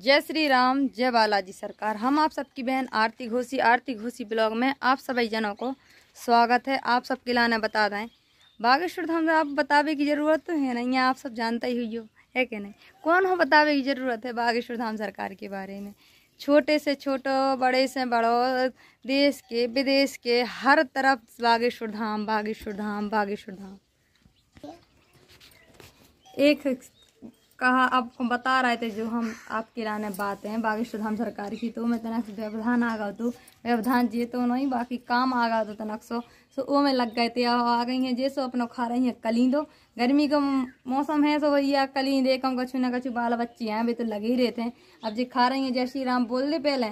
जय श्री राम जय बालाजी सरकार हम आप सबकी बहन आरती घोसी आरती घोषी ब्लॉग में आप सभी जनों को स्वागत है आप सबके लाना बता दें बागेश्वर धाम आप बतावे की ज़रूरत तो है नहीं आप सब जानते ही हुई हो है कि नहीं कौन हो बतावे की ज़रूरत है बागेश्वर धाम सरकार के बारे में छोटे से छोटो बड़े से बड़ो देश के विदेश के हर तरफ बागेश्वर धाम बागेश्वर धाम बागेश्वर धाम एक कहा अब बता रहे थे जो हम आपके लाने बातें हैं बागेश्वर धाम सरकार की तो मैं तनक व्यवधान आ गए तो व्यवधान जे तो नहीं बाकी काम आ गया तो तनक सो सो वो में लग गए थे आ गई हैं जे सो अपनो खा रही हैं कली दो गर्मी का मौसम है सो तो भैया कली दे कम कछु ना कछु बाल बच्चे हैं अभी तो लगे ही रहते हैं अब जे खा रही हैं जय श्री राम बोल दे पहले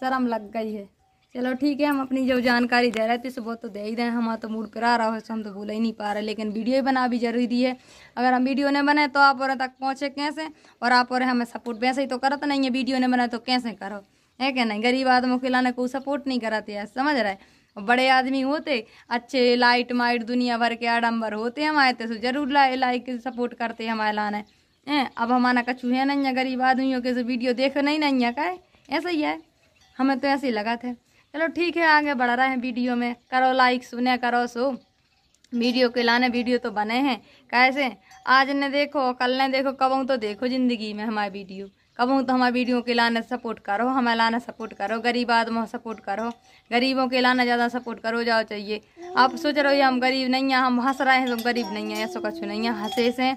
शर्म लग गई है चलो ठीक है हम अपनी जो जानकारी दे रहे थे सुबह तो दे ही रहे हैं हमारा तो मूड पर आ रहा हो हम तो भूल ही नहीं पा रहे लेकिन वीडियो ही बना भी जरूरी है अगर हम वीडियो नहीं बने तो आप और तक पहुँचे कैसे और आप और हमें सपोर्ट वैसे ही तो करते नहीं है वीडियो नहीं बनाए तो कैसे करो है क्या नहीं गरीब आदमी के लाने को सपोर्ट नहीं कराते हैं समझ रहे बड़े आदमी होते अच्छे लाइट माइट दुनिया भर के आडम्बर होते हम आए थे तो जरूर लाइक सपोर्ट करते हमारे लाने हैं अब हमारा कछू है नहीं है गरीब आदमियों के वीडियो देख नहीं नहीं है का ऐसा ही है हमें तो ऐसे ही लगा था चलो ठीक है आगे बढ़ रहे हैं वीडियो में करो लाइक सुने करो सो वीडियो के लाने वीडियो तो बने हैं कैसे आज ने देखो कल ने देखो कबूँ तो देखो जिंदगी में हमारी वीडियो कबूँ तो हमारे वीडियो के लाने सपोर्ट करो हमारे लाना सपोर्ट करो गरीब आदमों सपोर्ट करो गरीबों के लाना ज़्यादा सपोर्ट करो जाओ चाहिए आप सोच रहे हो हम गरीब नहीं हैं हम हंस रहे हैं हम तो गरीब नहीं हैं ऐसा कछु नहीं है हंसे से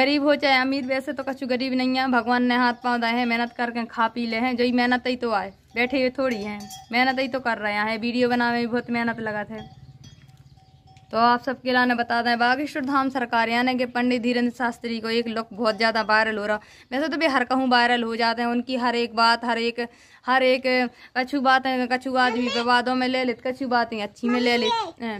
गरीब हो चाहे अमीर वैसे तो कछु गरीब नहीं है भगवान ने हाथ पाँव दाए हैं मेहनत करके खा पी ले हैं जो ही मेहनत ही तो आए बैठे हुए थोड़ी हैं मेहनत ही तो कर रहे हैं वीडियो बनाने में भी बहुत मेहनत लगा थे तो आप सबके लाने बता दें बागेश्वर धाम सरकार यानी कि पंडित धीरेन्द्र शास्त्री को एक लुक बहुत ज़्यादा वायरल हो रहा वैसे तो भी हर कहूँ वायरल हो जाते हैं उनकी हर एक बात हर एक हर एक कछु बातें कछु आदमी विवादों में ले लेते कछु बातें अच्छी में ले लेते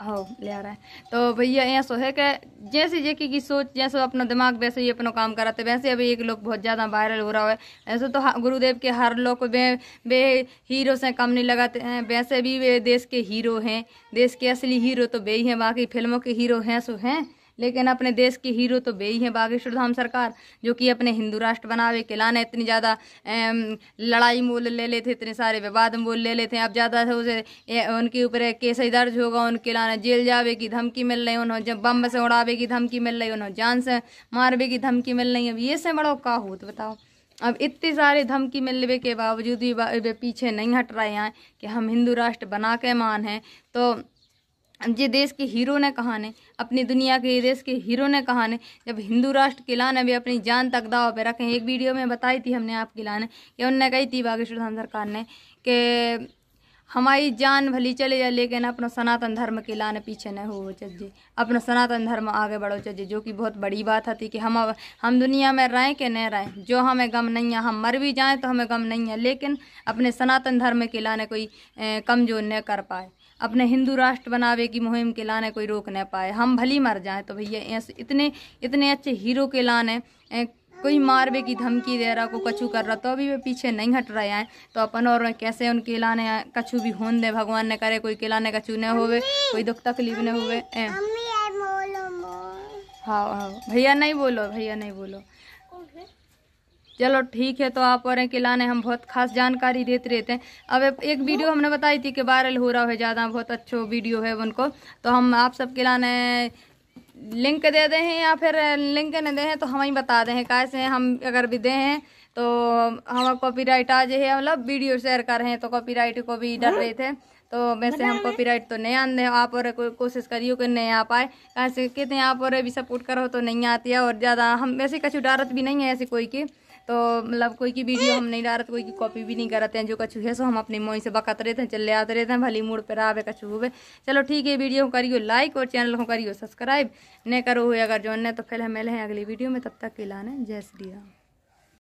हाँ ले आ रहा है तो भैया यहाँ सो है कि जैसे जैकी की सोच जैसे अपना दिमाग वैसे ही अपना काम कराते वैसे अभी एक लोग बहुत ज़्यादा वायरल हो रहा है ऐसे तो गुरुदेव के हर लोग वे वे हीरो से कम नहीं लगाते हैं वैसे भी वे देश के हीरो हैं देश के असली हीरो तो वे ही हैं बाकी फिल्मों के हीरो हैं सो हैं लेकिन अपने देश के हीरो तो वे ही हैं बागेश्वर धाम सरकार जो कि अपने हिंदू राष्ट्र बनावे के लाने इतनी ज़्यादा लड़ाई मोल ले लेते थे इतने सारे विवाद मोल ले लेते हैं अब ज़्यादा से उसे उनके ऊपर केस ही दर्ज होगा उनके लाने जेल जावे की धमकी मिल रही उन्होंने जब बम से उड़ावे की धमकी मिल रही उन्होंने जान से मारवे की धमकी मिल रही अब ये से बड़ो का हो तो बताओ अब इतनी सारी धमकी मिलने के बावजूद भी वे पीछे नहीं हट रहे हैं कि हम हिंदू राष्ट्र बना के मान हैं तो ये देश के हीरो ने कहा ने अपनी दुनिया के ये देश के हीरो ने कहा ने जब हिंदू राष्ट्र की लाने भी अपनी जान तक दाव पे रखें एक वीडियो में बताई थी हमने आपकी लाने कि उनने कही थी बागेश्वर धाम सरकार ने कि हमारी जान भली चले जाए लेकिन अपना सनातन धर्म के लाने पीछे न हो जी अपना सनातन धर्म आगे बढ़ो जी जो कि बहुत बड़ी बात थी कि हम हम दुनिया में रहें कि नहीं रहें जो हमें गम नहीं है हम मर भी जाएं तो हमें गम नहीं है लेकिन अपने सनातन धर्म के लाने कोई कमज़ोर न कर पाए अपने हिंदू राष्ट्र बनावे की मुहिम के लाने कोई रोक नहीं पाए हम भली मर जाएं तो भैया इतने इतने अच्छे हीरो के लाने कोई मारवे की धमकी दे रहा को कछु कर रहा तो अभी वे पीछे नहीं हट रहे हैं तो अपन और कैसे उनके लाने कछु भी होन दे भगवान ने करे कोई किलाने कछु न होवे कोई दुख तकलीफ न होवे हाँ हाँ भैया नहीं बोलो भैया नहीं बोलो चलो ठीक है तो आप और कि लाने हम बहुत खास जानकारी देते रहते हैं अब एक वीडियो हमने बताई थी कि वायरल हो रहा है ज़्यादा बहुत अच्छो वीडियो है उनको तो हम आप सब लाने लिंक दे दें या फिर लिंक नहीं दें तो हम ही बता दें कैसे हम अगर भी दें तो हमारा कॉपीराइट आज है मतलब वीडियो शेयर कर रहे हैं तो कॉपीराइट को भी डर रहे थे तो वैसे हम कॉपीराइट तो नहीं आने आप और कोशिश करियो कि नहीं आ पाए कैसे कहते हैं आप और भी सपोर्ट करो तो नहीं आती है और ज़्यादा हम वैसे कछु डरत भी नहीं है ऐसी कोई की तो मतलब कोई की वीडियो हम नहीं डालते तो कोई की कॉपी भी नहीं करते हैं जो कछु है सो हम अपने मोई से बकत रहते हैं चले आते रहते हैं भली मूड पर आवे कछु हुए चलो ठीक है वीडियो को करियो लाइक और चैनल को करियो सब्सक्राइब नहीं करो हुए अगर जो तो फिर हम मिले हैं अगली वीडियो में तब तक के लाने जय श्री राम